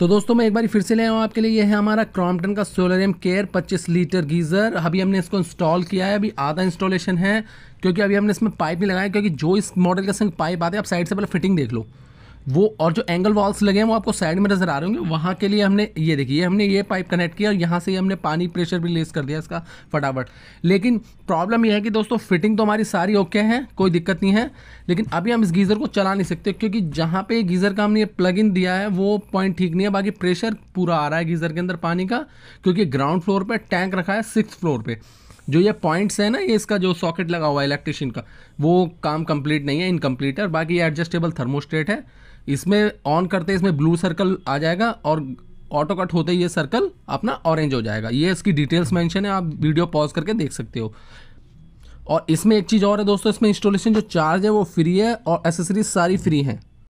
तो दोस्तों मैं एक बार फिर से ले आया हूँ आपके लिए ये है हमारा क्रॉम्पटन का सोलरियम केयर 25 लीटर गीज़र अभी हमने इसको इंस्टॉल किया है अभी आधा इंस्टॉलेशन है क्योंकि अभी हमने इसमें पाइप नहीं लगाया क्योंकि जो इस मॉडल के संग पाइप आते हैं आप साइड से पहले फिटिंग देख लो वो और जो एंगल वॉल्स लगे हैं वो आपको साइड में नज़र आ रहे होंगे वहाँ के लिए हमने ये देखिए हमने ये पाइप कनेक्ट किया और यहाँ से हमने पानी प्रेशर भी लेस कर दिया इसका फटाफट लेकिन प्रॉब्लम ये है कि दोस्तों फिटिंग तो हमारी सारी ओके है कोई दिक्कत नहीं है लेकिन अभी हम इस गीज़र को चला नहीं सकते क्योंकि जहाँ पे गीज़र का हमने ये प्लग इन दिया है वो पॉइंट ठीक नहीं है बाकी प्रेशर पूरा आ रहा है गीज़र के अंदर पानी का क्योंकि ग्राउंड फ्लोर पर टैंक रखा है सिक्स फ्लोर पर जो ये पॉइंट्स है ना ये इसका जो सॉकेट लगा हुआ है इलेक्ट्रिशियन का वो काम कंप्लीट नहीं है इनकम्प्लीट है बाकी ये एडजस्टेबल थर्मोस्टेट है इसमें ऑन करते इसमें ब्लू सर्कल आ जाएगा और ऑटो कट होते ही ये सर्कल अपना ऑरेंज हो जाएगा ये इसकी डिटेल्स मैंशन है आप वीडियो पॉज करके देख सकते हो और इसमें एक चीज़ और है दोस्तों इसमें इंस्टॉलेशन जो चार्ज है वो फ्री है और एसेसरीज सारी फ्री हैं